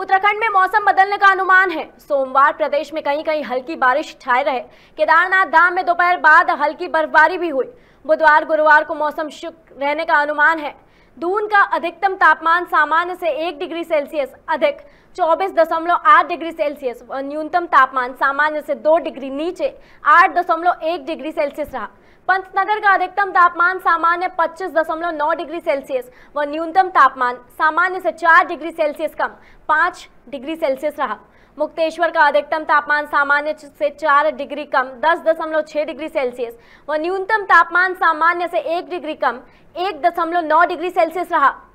उत्तराखंड में मौसम बदलने का अनुमान है सोमवार प्रदेश में कहीं कहीं हल्की बारिश छाए रहे केदारनाथ धाम में दोपहर बाद हल्की बर्फबारी भी हुई बुधवार गुरुवार को मौसम शुक्र रहने का अनुमान है दून का अधिकतम तापमान सामान्य से एक डिग्री सेल्सियस अधिक चौबीस दशमलव आठ डिग्री सेल्सियस और न्यूनतम तापमान सामान्य से दो डिग्री नीचे आठ दशमलव एक डिग्री सेल्सियस रहा पंतनगर का अधिकतम तापमान सामान्य 25.9 डिग्री सेल्सियस व न्यूनतम तापमान सामान्य से 4 डिग्री सेल्सियस कम 5 डिग्री सेल्सियस रहा मुक्तेश्वर का अधिकतम तापमान सामान्य से 4 डिग्री कम 10.6 डिग्री सेल्सियस व न्यूनतम तापमान सामान्य से 1 डिग्री कम 1.9 डिग्री सेल्सियस रहा